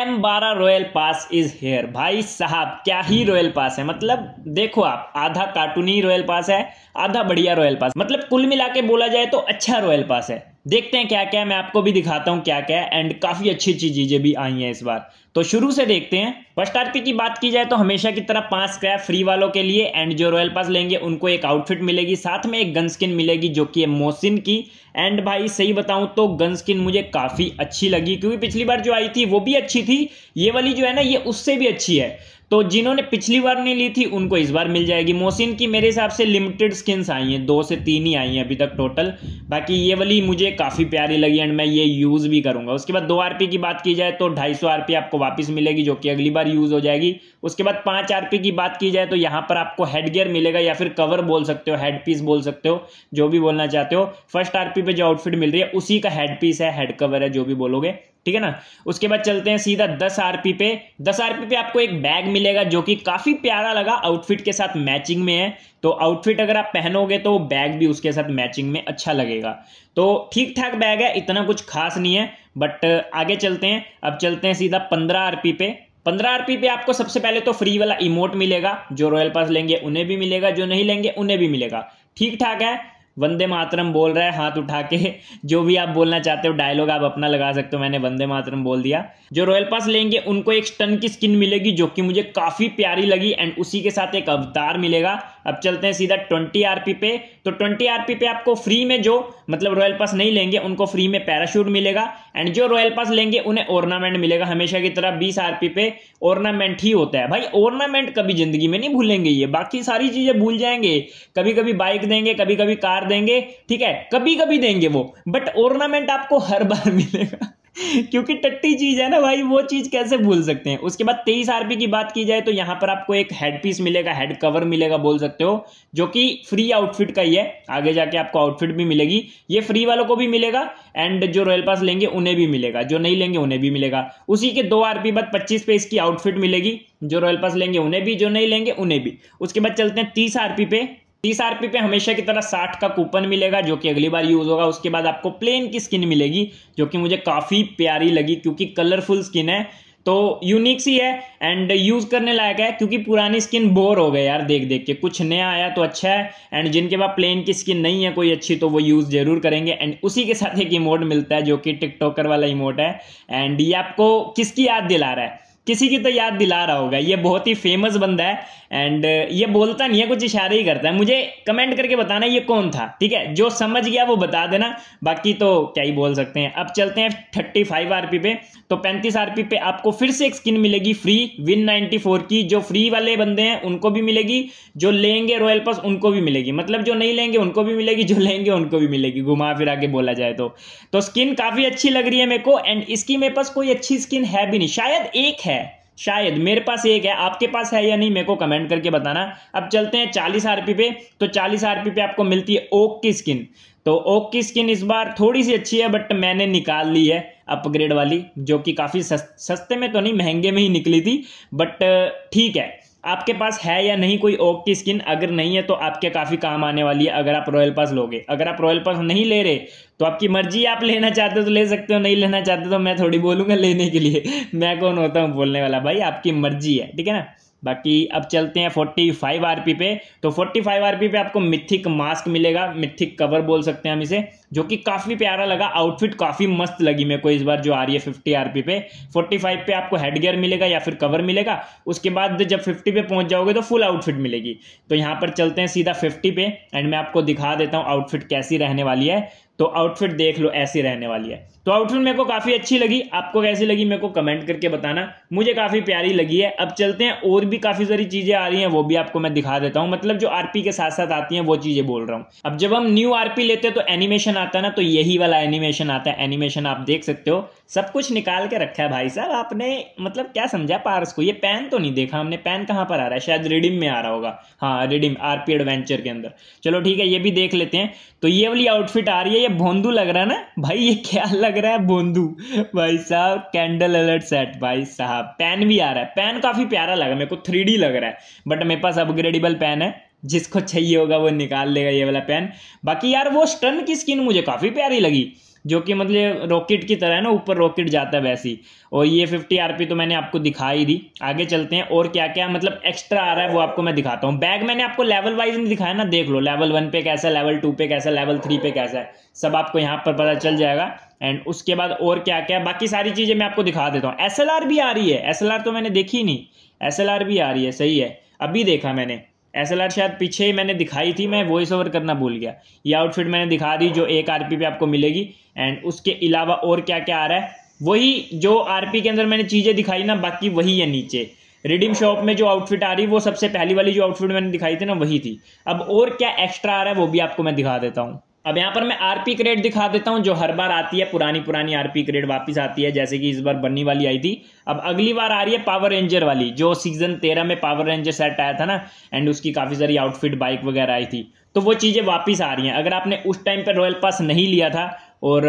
M बारह royal pass is here भाई साहब क्या ही रॉयल पास है मतलब देखो आप आधा कार्टूनी रॉयल पास है आधा बढ़िया रॉयल पास मतलब कुल मिला के बोला जाए तो अच्छा रॉयल पास है देखते हैं क्या क्या है मैं आपको भी दिखाता हूं क्या क्या है एंड काफ़ी अच्छी अच्छी चीज़ें भी आई हैं इस बार तो शुरू से देखते हैं फर्स्ट आरपी की बात की जाए तो हमेशा की तरह पांच स्क्रैप फ्री वालों के लिए एंड जो रॉयल पास लेंगे उनको एक आउटफिट मिलेगी साथ में एक गन स्किन मिलेगी जो कि है मोसिन की एंड भाई सही बताऊं तो गन स्किन मुझे काफ़ी अच्छी लगी क्योंकि पिछली बार जो आई थी वो भी अच्छी थी ये वाली जो है ना ये उससे भी अच्छी है तो जिन्होंने पिछली बार नहीं ली थी उनको इस बार मिल जाएगी मोहसिन की मेरे हिसाब से लिमिटेड स्किन्स आई हैं दो से तीन ही आई हैं अभी तक टोटल बाकी ये वाली मुझे काफ़ी प्यारी लगी एंड मैं ये यूज़ भी करूँगा उसके बाद दो आरपी की बात की जाए तो ढाई सौ आरपी आपको वापस मिलेगी जो कि अगली बार यूज़ हो जाएगी उसके बाद पाँच आरपी की बात की जाए तो यहाँ पर आपको हेड गियर मिलेगा या फिर कवर बोल सकते हो हेड पीस बोल सकते हो जो भी बोलना चाहते हो फर्स्ट आरपी पे जो आउटफिट मिल रही है उसी का हेड पीस है हेड कवर है जो भी बोलोगे ठीक है ना उसके बाद चलते हैं सीधा दस पी पे दस पी पे आपको एक बैग मिलेगा जो कि काफ़ी प्यारा लगा आउटफिट के साथ मैचिंग में है तो आउटफिट अगर आप पहनोगे तो बैग भी उसके साथ मैचिंग में अच्छा लगेगा तो ठीक ठाक बैग है इतना कुछ खास नहीं है बट आगे चलते हैं अब चलते हैं सीधा पंद्रह आरपी पे पंद्रह आरपी पे आपको सबसे पहले तो फ्री वाला इमोट मिलेगा जो रॉयल पास लेंगे उन्हें भी मिलेगा जो नहीं लेंगे उन्हें भी मिलेगा ठीक ठाक है वंदे मातरम बोल रहा है हाथ उठा के जो भी आप बोलना चाहते हो डायलॉग आप अपना लगा सकते हो मैंने वंदे मातरम बोल दिया जो रॉयल पास लेंगे उनको एक स्टन की स्किन मिलेगी जो कि मुझे काफ़ी प्यारी लगी एंड उसी के साथ एक अवतार मिलेगा अब चलते हैं सीधा ट्वेंटी आरपी पे तो ट्वेंटी आरपी पे आपको फ्री में जो मतलब रॉयल पास नहीं लेंगे उनको फ्री में पैराशूट मिलेगा एंड जो रॉयल पास लेंगे उन्हें ऑर्नामेंट मिलेगा हमेशा की तरह बीस आरपी पे ऑर्नामेंट ही होता है भाई ऑर्नामेंट कभी जिंदगी में नहीं भूलेंगे ये बाकी सारी चीज़ें भूल जाएंगे कभी कभी बाइक देंगे कभी कभी कार देंगे ठीक है कभी कभी देंगे वो बट ऑर्नामेंट आपको हर बार मिलेगा क्योंकि टट्टी चीज है ना भाई वो चीज कैसे भूल सकते हैं उसके बाद तेईस आरपी की बात की जाए तो यहां पर आपको एक हेड पीस मिलेगा हेड कवर मिलेगा बोल सकते हो जो कि फ्री आउटफिट का ही है आगे जाके आपको आउटफिट भी मिलेगी ये फ्री वालों को भी मिलेगा एंड जो रॉयल पास लेंगे उन्हें भी मिलेगा जो नहीं लेंगे उन्हें भी मिलेगा उसी के दो आरपी बाद पच्चीस पे इसकी आउटफिट मिलेगी जो रॉयल पास लेंगे उन्हें भी जो नहीं लेंगे उन्हें भी उसके बाद चलते हैं तीस आरपी पे तीस आरपी पे हमेशा की तरह साठ का कूपन मिलेगा जो कि अगली बार यूज होगा उसके बाद आपको प्लेन की स्किन मिलेगी जो कि मुझे काफी प्यारी लगी क्योंकि कलरफुल स्किन है तो यूनिक सी है एंड यूज करने लायक है क्योंकि पुरानी स्किन बोर हो गए यार देख देख के कुछ नया आया तो अच्छा है एंड जिनके पास प्लेन की स्किन नहीं है कोई अच्छी तो वो यूज जरूर करेंगे एंड उसी के साथ एक इमोट मिलता है जो कि टिकटॉकर वाला इमोट है एंड ये आपको किसकी याद दिला रहा है किसी की तो याद दिला रहा होगा ये बहुत ही फेमस बंदा है एंड uh, ये बोलता नहीं है कुछ इशारे ही करता है मुझे कमेंट करके बताना ये कौन था ठीक है जो समझ गया वो बता देना बाकी तो क्या ही बोल सकते हैं अब चलते हैं थर्टी फाइव आरपी पे तो पैंतीस आरपी पे आपको फिर से एक स्किन मिलेगी फ्री विन नाइनटी फोर की जो फ्री वाले बंदे हैं उनको भी मिलेगी जो लेंगे रॉयल पास उनको भी मिलेगी मतलब जो नहीं लेंगे उनको भी मिलेगी जो लेंगे उनको भी मिलेगी घुमा फिरा के बोला जाए तो, तो स्किन काफ़ी अच्छी लग रही है मेरे को एंड इसकी मेरे पास कोई अच्छी स्किन है भी नहीं शायद एक है शायद मेरे पास एक है आपके पास है या नहीं मेरे को कमेंट करके बताना अब चलते हैं चालीस आरपी पे तो चालीस आरपी पे आपको मिलती है ओक की स्किन तो ओक की स्किन इस बार थोड़ी सी अच्छी है बट मैंने निकाल ली है अपग्रेड वाली जो कि काफ़ी सस्ते में तो नहीं महंगे में ही निकली थी बट ठीक है आपके पास है या नहीं कोई ओक की स्किन अगर नहीं है तो आपके काफ़ी काम आने वाली है अगर आप रॉयल पास लोगे अगर आप रॉयल पास नहीं ले रहे तो आपकी मर्जी आप लेना चाहते हो तो ले सकते हो नहीं लेना चाहते तो मैं थोड़ी बोलूँगा लेने के लिए मैं कौन होता हूँ बोलने वाला भाई आपकी मर्जी है ठीक है ना बाकी अब चलते हैं फोर्टी फाइव आरपी पे तो फोर्टी फाइव आरपी पे आपको मिथिक मास्क मिलेगा मिथिक कवर बोल सकते हैं हम इसे जो कि काफ़ी प्यारा लगा आउटफिट काफ़ी मस्त लगी मेरे को इस बार जो आ रही है फिफ्टी आरपी पे 45 पे आपको हेडगियर मिलेगा या फिर कवर मिलेगा उसके बाद जब 50 पे पहुंच जाओगे तो फुल आउटफिट मिलेगी तो यहाँ पर चलते हैं सीधा फिफ्टी पे एंड मैं आपको दिखा देता हूँ आउटफिट कैसी रहने वाली है तो आउटफिट देख लो ऐसी रहने वाली है तो आउटफिट मेरे को काफ़ी अच्छी लगी आपको कैसी लगी मेरे को कमेंट करके बताना मुझे काफ़ी प्यारी लगी है अब चलते हैं और भी काफ़ी सारी चीज़ें आ रही हैं वो भी आपको मैं दिखा देता हूं मतलब जो आरपी के साथ साथ आती हैं वो चीज़ें बोल रहा हूं अब जब हम न्यू आरपी लेते हैं तो एनिमेशन आता है ना तो यही वाला एनिमेशन आता है एनिमेशन आप देख सकते हो सब कुछ निकाल के रखा है भाई साहब आपने मतलब क्या समझा पारस को ये पेन तो नहीं देखा हमने पेन कहाँ पर आ रहा है शायद रिडिम में आ रहा होगा हाँ रिडिम आरपी एडवेंचर के अंदर चलो ठीक है ये भी देख लेते हैं तो ये वाली आउटफिट आ रही है ये भोंदू लग रहा है ना भाई ये क्या लग रहा है बोंदू भाई साहब कैंडल अलर्ट सेट भाई साहब पेन भी आ रहा है पेन काफ़ी प्यारा लगा मेरे को थ्री लग रहा है बट मेरे पास अपग्रेडेबल पेन है जिसको चाहिए होगा वो निकाल लेगा ये वाला पेन बाकी यार वो स्टन की स्किन मुझे काफ़ी प्यारी लगी जो कि मतलब रॉकेट की तरह है ना ऊपर रॉकेट जाता है वैसी और ये फिफ्टी आर तो मैंने आपको दिखा ही दी आगे चलते हैं और क्या क्या मतलब एक्स्ट्रा आ रहा है वो आपको मैं दिखाता हूँ बैग मैंने आपको लेवल वाइज नहीं दिखाया ना देख लो लेवल वन पे कैसा लेवल टू पे कैसा लेवल थ्री पे कैसा है सब आपको यहाँ पर पता चल जाएगा एंड उसके बाद और क्या क्या बाकी सारी चीज़ें मैं आपको दिखा देता हूँ एस भी आ रही है एस तो मैंने देखी नहीं एस भी आ रही है सही है अभी देखा मैंने आर शायद पीछे ही मैंने दिखाई थी मैं वॉइस ओवर करना भूल गया ये आउटफिट मैंने दिखा दी जो एक आरपी पे आपको मिलेगी एंड उसके अलावा और क्या क्या आ रहा है वही जो आरपी के अंदर मैंने चीज़ें दिखाई ना बाकी वही है नीचे रिडीम शॉप में जो आउटफिट आ रही वो सबसे पहली वाली जो आउटफिट मैंने दिखाई थी ना वही थी अब और क्या एक्स्ट्रा आ रहा है वो भी आपको मैं दिखा देता हूँ अब यहाँ पर मैं आरपी क्रेड दिखा देता हूँ जो हर बार आती है पुरानी पुरानी आरपी क्रेड वापस आती है जैसे कि इस बार बन्नी वाली आई थी अब अगली बार आ रही है पावर रेंजर वाली जो सीजन तेरह में पावर रेंजर सेट आया था ना एंड उसकी काफ़ी सारी आउटफिट बाइक वगैरह आई थी तो वो चीज़ें वापस आ रही हैं अगर आपने उस टाइम पर रॉयल पास नहीं लिया था और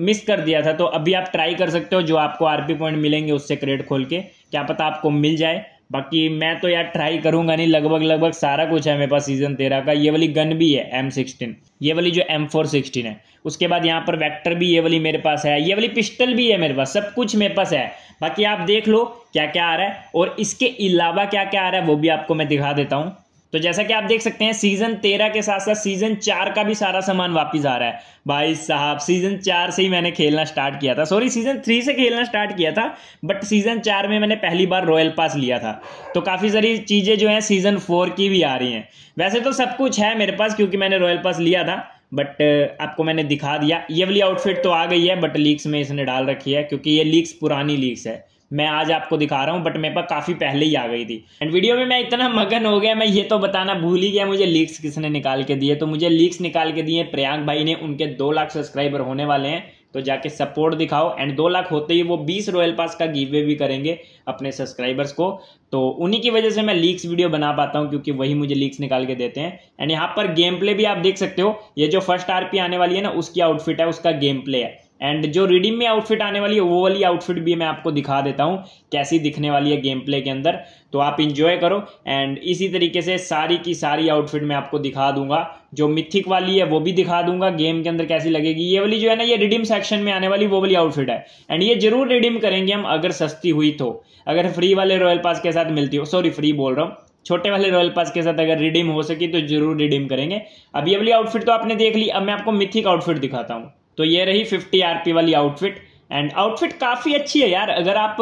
मिस uh, कर दिया था तो अभी आप ट्राई कर सकते हो जो आपको आरपी पॉइंट मिलेंगे उससे क्रेड खोल के क्या पता आपको मिल जाए बाकी मैं तो यार ट्राई करूंगा नहीं लगभग लगभग सारा कुछ है मेरे पास सीजन तेरह का ये वाली गन भी है एम सिक्सटीन ये वाली जो एम फोर सिक्सटीन है उसके बाद यहाँ पर वेक्टर भी ये वाली मेरे पास है ये वाली पिस्टल भी है मेरे पास सब कुछ मेरे पास है बाकी आप देख लो क्या क्या आ रहा है और इसके अलावा क्या क्या आ रहा है वो भी आपको मैं दिखा देता हूँ तो जैसा कि आप देख सकते हैं सीजन तेरह के साथ साथ सीजन चार का भी सारा सामान वापस आ रहा है भाई साहब सीजन चार से ही मैंने खेलना स्टार्ट किया था सॉरी सीजन थ्री से खेलना स्टार्ट किया था बट सीजन चार में मैंने पहली बार रॉयल पास लिया था तो काफ़ी सारी चीज़ें जो हैं सीजन फोर की भी आ रही हैं वैसे तो सब कुछ है मेरे पास क्योंकि मैंने रॉयल पास लिया था बट आपको मैंने दिखा दिया ये वाली आउटफिट तो आ गई है बट लीक्स में इसने डाल रखी है क्योंकि ये लीक्स पुरानी लीक्स है मैं आज आपको दिखा रहा हूँ बट मेरे पास काफ़ी पहले ही आ गई थी एंड वीडियो में मैं इतना मगन हो गया मैं ये तो बताना भूल ही गया मुझे लीक्स किसने निकाल के दिए तो मुझे लीक्स निकाल के दिए प्रयांक भाई ने उनके दो लाख सब्सक्राइबर होने वाले हैं तो जाके सपोर्ट दिखाओ एंड दो लाख होते ही वो बीस रॉयल पास का गिवे भी करेंगे अपने सब्सक्राइबर्स को तो उन्हीं की वजह से मैं लीक्स वीडियो बना पाता हूँ क्योंकि वही मुझे लीक्स निकाल के देते हैं एंड यहाँ पर गेम प्ले भी आप देख सकते हो ये जो फर्स्ट आर आने वाली है ना उसकी आउटफिट है उसका गेम प्ले है एंड जो रिडीम में आउटफिट आने वाली है वो वाली आउटफिट भी मैं आपको दिखा देता हूँ कैसी दिखने वाली है गेम प्ले के अंदर तो आप इंजॉय करो एंड इसी तरीके से सारी की सारी आउटफिट मैं आपको दिखा दूंगा जो मिथिक वाली है वो भी दिखा दूंगा गेम के अंदर कैसी लगेगी ये वाली जो है ना ये रिडीम सेक्शन में आने वाली वो वाली आउटफिट है एंड ये जरूर रिडीम करेंगे हम अगर सस्ती हुई तो अगर फ्री वाले रॉयल पास के साथ मिलती हो सॉरी फ्री बोल रहा हूँ छोटे वाले रॉयल पास के साथ अगर रिडीम हो सकी तो जरूर रिडीम करेंगे अब ये वाली आउटफिट तो आपने देख ली अब मैं आपको मिथिक आउटफिट दिखाता हूँ तो ये रही फिफ्टी आरपी वाली आउटफिट एंड आउटफिट काफ़ी अच्छी है यार अगर आप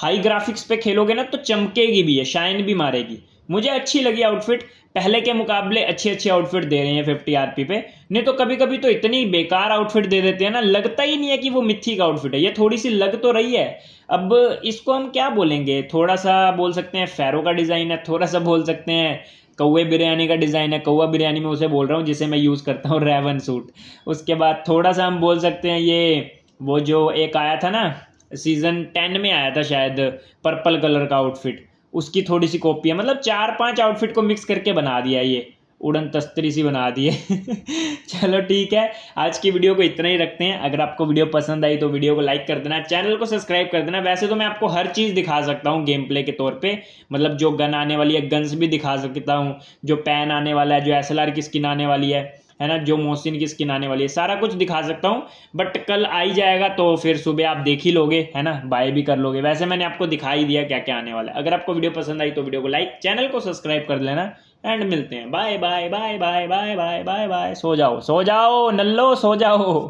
हाई ग्राफिक्स पे खेलोगे ना तो चमकेगी भी है शाइन भी मारेगी मुझे अच्छी लगी आउटफिट पहले के मुकाबले अच्छी अच्छी आउटफिट दे रहे हैं फिफ्टी आरपी पे नहीं तो कभी कभी तो इतनी बेकार आउटफिट दे देते हैं ना लगता ही नहीं है कि वो मिथ्थी का आउटफिट है ये थोड़ी सी लग तो रही है अब इसको हम क्या बोलेंगे थोड़ा सा बोल सकते हैं फैरो का डिज़ाइन है थोड़ा सा बोल सकते हैं कौवे बिरयानी का डिज़ाइन है कौवा बिरयानी में उसे बोल रहा हूँ जिसे मैं यूज़ करता हूँ रेवन सूट उसके बाद थोड़ा सा हम बोल सकते हैं ये वो जो एक आया था ना सीज़न टेन में आया था शायद पर्पल कलर का आउटफिट उसकी थोड़ी सी कॉपी है मतलब चार पांच आउटफिट को मिक्स करके बना दिया ये उड़न तस्तरी सी बना दी है चलो ठीक है आज की वीडियो को इतना ही रखते हैं अगर आपको वीडियो पसंद आई तो वीडियो को लाइक कर देना चैनल को सब्सक्राइब कर देना वैसे तो मैं आपको हर चीज़ दिखा सकता हूँ गेम प्ले के तौर पे मतलब जो गन आने वाली है गन्स भी दिखा सकता हूँ जो पैन आने वाला है जो एस की स्किन आने वाली है है ना जो मोहसिन की स्किन आने वाली है सारा कुछ दिखा सकता हूँ बट कल आई जाएगा तो फिर सुबह आप देख ही लोगे है ना बाय भी कर लोगे वैसे मैंने आपको दिखा ही दिया क्या क्या आने वाला है अगर आपको वीडियो पसंद आई तो वीडियो को लाइक चैनल को सब्सक्राइब कर लेना एंड मिलते हैं bye bye bye bye bye bye bye bye सो जाओ सो जाओ नल्लो सो जाओ